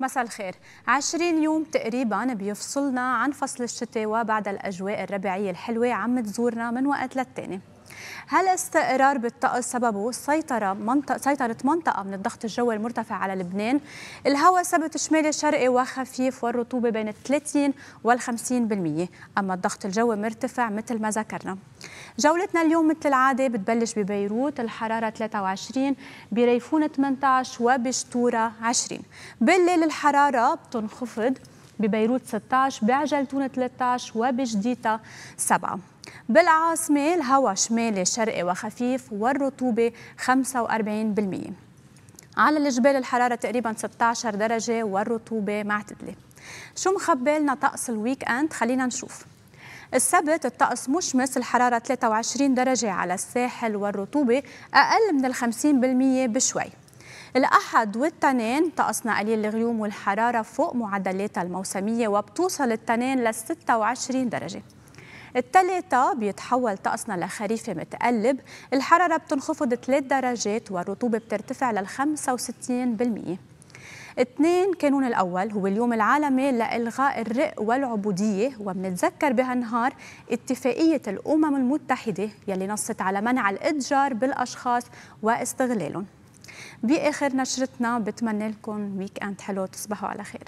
مساء الخير 20 يوم تقريبا بيفصلنا عن فصل الشتاء وبعد الأجواء الربيعية الحلوة عم تزورنا من وقت للتاني هل استقرار بالطقس سببه سيطرة منطقة سيطرة منطقة من الضغط الجوي المرتفع على لبنان الهواء ثبت شمالي شرقي وخفيف والرطوبة بين 30 وال 50% أما الضغط الجوي مرتفع مثل ما ذكرنا جولتنا اليوم مثل العادة بتبلش ببيروت الحرارة 23 بريفون 18 وبشتورة 20 بالليل الحرارة بتنخفض ببيروت 16 بعجلتون 13 وبجديتا 7 بالعاصمة الهواء شمالي شرقي وخفيف والرطوبة 45% على الجبال الحرارة تقريبا 16 درجة والرطوبة معتدلة شو مخبلنا طقس الويك اند خلينا نشوف السبت الطقس مشمس الحرارة 23 درجة على الساحل والرطوبة أقل من ال 50% بشوي الأحد والتنين طقسنا قليل الغيوم والحرارة فوق معدلاتها الموسمية وبتوصل التنين لل 26 درجة الثلاثة بيتحول طقسنا لخريف متقلب الحرارة بتنخفض 3 درجات والرطوبة بترتفع لل 65% اثنين كانون الأول هو اليوم العالمي لإلغاء الرق والعبودية وبنتذكر بهالنهار اتفاقية الأمم المتحدة يلي نصت على منع الإتجار بالأشخاص واستغلالهم باخر نشرتنا بتمنى لكم ويك اند حلو تصبحوا على خير